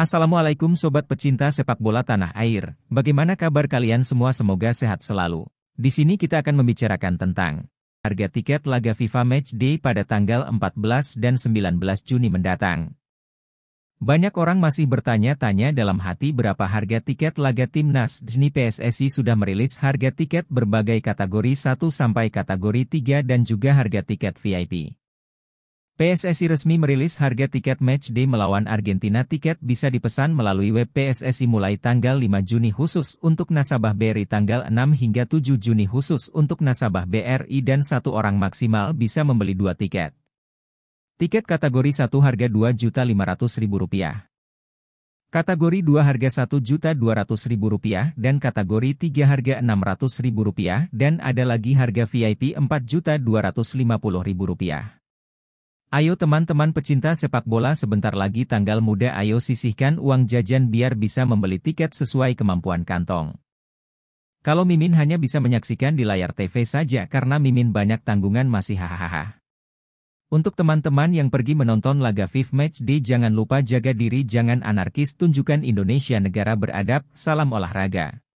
Assalamualaikum sobat pecinta sepak bola tanah air. Bagaimana kabar kalian semua? Semoga sehat selalu. Di sini kita akan membicarakan tentang harga tiket laga FIFA Match Day pada tanggal 14 dan 19 Juni mendatang. Banyak orang masih bertanya-tanya dalam hati berapa harga tiket laga timnas. Disney PSSI sudah merilis harga tiket berbagai kategori 1 sampai kategori 3 dan juga harga tiket VIP. PSSI resmi merilis harga tiket match day melawan Argentina. Tiket bisa dipesan melalui web PSSI mulai tanggal 5 Juni khusus untuk nasabah BRI tanggal 6 hingga 7 Juni khusus untuk nasabah BRI dan satu orang maksimal bisa membeli dua tiket. Tiket kategori 1 harga Rp2.500.000. Kategori 2 harga Rp1.200.000 dan kategori 3 harga Rp600.000 dan ada lagi harga VIP Rp4.250.000. Ayo teman-teman pecinta sepak bola sebentar lagi tanggal muda ayo sisihkan uang jajan biar bisa membeli tiket sesuai kemampuan kantong. Kalau Mimin hanya bisa menyaksikan di layar TV saja karena Mimin banyak tanggungan masih hahaha. Untuk teman-teman yang pergi menonton laga FIFA Match di jangan lupa jaga diri jangan anarkis tunjukkan Indonesia negara beradab, salam olahraga.